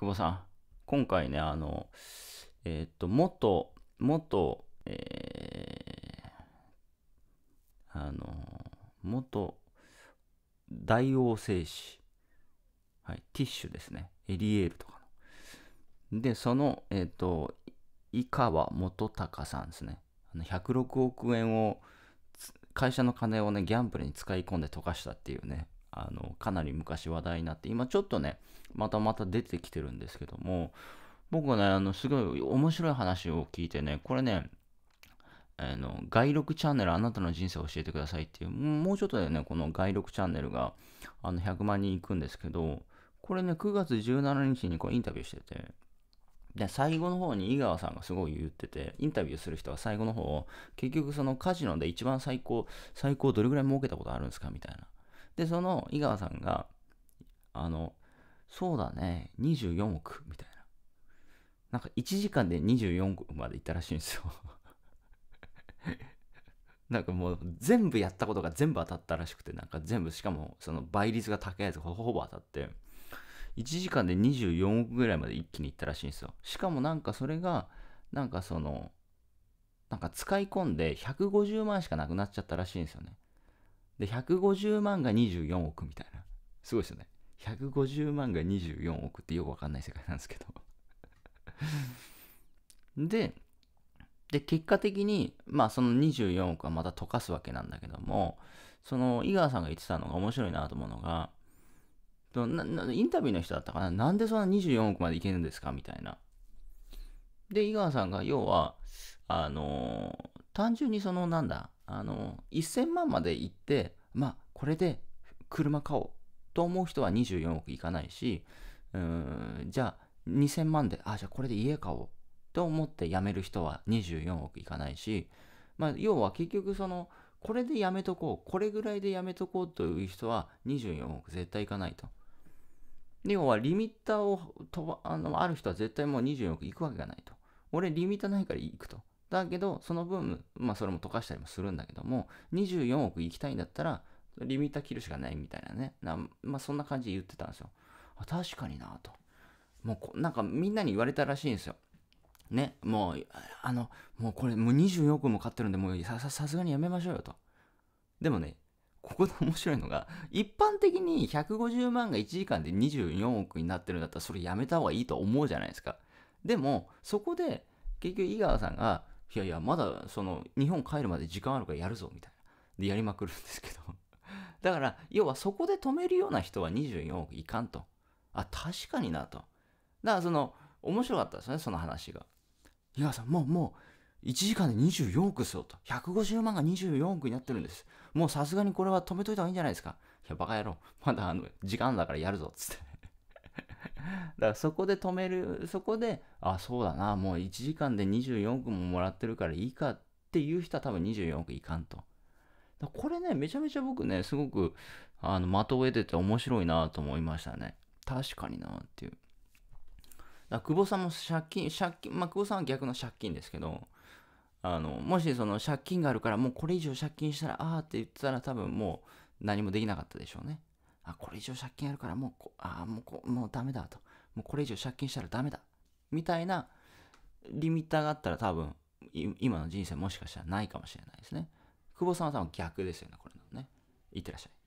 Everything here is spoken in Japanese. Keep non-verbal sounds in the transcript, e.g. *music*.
久保さん、今回ね、あの、えっ、と、元、元、えー、あの、元、大王製紙、はい、ティッシュですね、エリエールとかの。で、その、えっ、と、井川元隆さんですね。あの106億円を、会社の金をね、ギャンブルに使い込んで溶かしたっていうね。あのかなり昔話題になって今ちょっとねまたまた出てきてるんですけども僕はねあのすごい面白い話を聞いてねこれねあの外録チャンネルあなたの人生を教えてくださいっていうもうちょっとでねこの外録チャンネルがあの100万人いくんですけどこれね9月17日にこうインタビューしててで最後の方に井川さんがすごい言っててインタビューする人は最後の方を結局そのカジノで一番最高最高どれぐらい儲けたことあるんですかみたいなで、その井川さんが、あの、そうだね、24億みたいな。なんか1時間で24億までいったらしいんですよ *laughs* なんかもう全部やったことが全部当たったらしくて、なんか全部、しかもその倍率が高いやつがほぼ当たって、1時間で24億ぐらいまで一気にいったらしいんですよ。しかもなんかそれが、なんかその、なんか使い込んで150万しかなくなっちゃったらしいんですよね。で、150万が24億みたいな。すごいですよね。150万が24億ってよくわかんない世界なんですけど *laughs* で、で、結果的に、まあその24億はまた溶かすわけなんだけども、その井川さんが言ってたのが面白いなと思うのが、インタビューの人だったかななんでそんな24億までいけるんですかみたいな。で、井川さんが要は、あの単純にそのなんだあの1000万まで行ってまあこれで車買おうと思う人は24億いかないしうんじゃあ2000万であじゃあこれで家買おうと思って辞める人は24億いかないし、まあ、要は結局そのこれでやめとこうこれぐらいでやめとこうという人は24億絶対いかないと。要はリミッターをばあのある人は絶対もう24億いくわけがないと。俺リミッターないから行くと。だけど、その分、まあそれも溶かしたりもするんだけども、24億行きたいんだったら、リミッター切るしかないみたいなね。なまあそんな感じで言ってたんですよ。あ確かになと。もうこ、なんかみんなに言われたらしいんですよ。ね、もう、あの、もうこれ、もう24億も買ってるんで、もうさすがにやめましょうよと。でもね、ここで面白いのが、一般的に150万が1時間で24億になってるんだったら、それやめた方がいいと思うじゃないですか。でも、そこで、結局井川さんが、いやいや、まだその日本帰るまで時間あるからやるぞみたいな。で、やりまくるんですけど。*laughs* だから、要はそこで止めるような人は24億いかんと。あ、確かになと。だからその、面白かったですね、その話が。い川さん、もうもう、1時間で24億ですよと。150万が24億になってるんです。もうさすがにこれは止めといた方がいいんじゃないですか。いや、バカ野郎。まだあの、時間だからやるぞ、つって。*laughs* だからそこで止める、そこで、あ、そうだな、もう1時間で24億ももらってるからいいかっていう人は多分24億いかんと。これね、めちゃめちゃ僕ね、すごく、あの、的を得てて面白いなと思いましたね。確かになっていう。だ久保さんも借金、借金、まあ、久保さんは逆の借金ですけど、あの、もしその借金があるからもうこれ以上借金したら、ああって言ってたら多分もう何もできなかったでしょうね。あ、これ以上借金あるからもうあもうもうダメだと。もうこれ以上借金したらダメだ。みたいなリミッターがあったら多分、今の人生もしかしたらないかもしれないですね。久保さんは多分逆ですよね、これのね。いってらっしゃい。